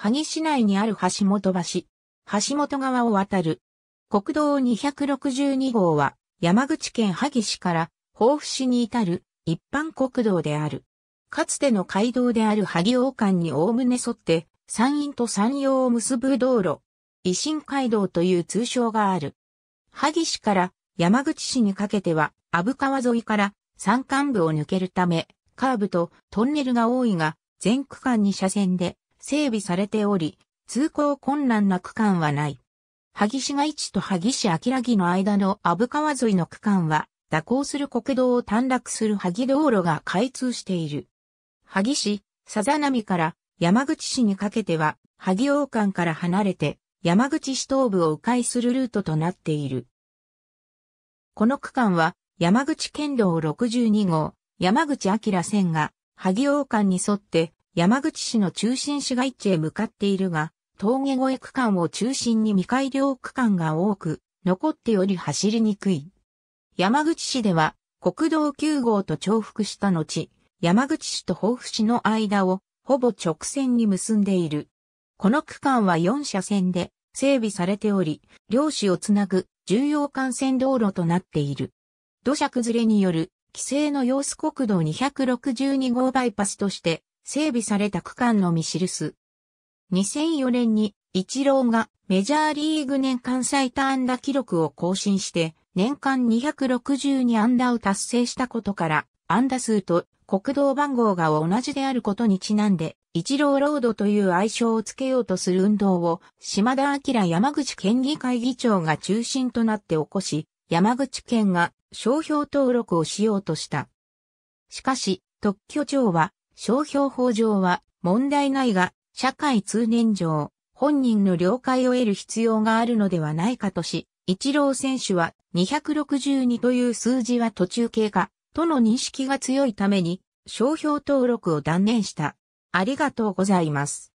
萩市内にある橋本橋。橋本川を渡る。国道262号は山口県萩市から豊富市に至る一般国道である。かつての街道である萩王間におおむね沿って山陰と山陽を結ぶ道路。維新街道という通称がある。萩市から山口市にかけては阿武川沿いから山間部を抜けるためカーブとトンネルが多いが全区間に車線で整備されており、通行困難な区間はない。萩市街地と萩市明木の間の阿武川沿いの区間は、蛇行する国道を短絡する萩道路が開通している。萩市、さざ波から山口市にかけては、萩王間から離れて、山口市東部を迂回するルートとなっている。この区間は、山口県道62号、山口明線が、萩王間に沿って、山口市の中心市街地へ向かっているが、峠越え区間を中心に未改良区間が多く、残ってより走りにくい。山口市では、国道9号と重複した後、山口市と防府市の間を、ほぼ直線に結んでいる。この区間は4車線で整備されており、両市をつなぐ重要幹線道路となっている。土砂崩れによる規制の様子国道262号バイパスとして整備された区間のみ記す。2004年に一郎がメジャーリーグ年間最多安打記録を更新して年間262安打を達成したことから安打数と国道番号が同じであることにちなんで一郎ロードという愛称をつけようとする運動を島田明山口県議会議長が中心となって起こし山口県が商標登録をしようとした。しかし特許庁は商標法上は問題ないが、社会通念上、本人の了解を得る必要があるのではないかとし、一郎選手は262という数字は途中経過との認識が強いために商標登録を断念した。ありがとうございます。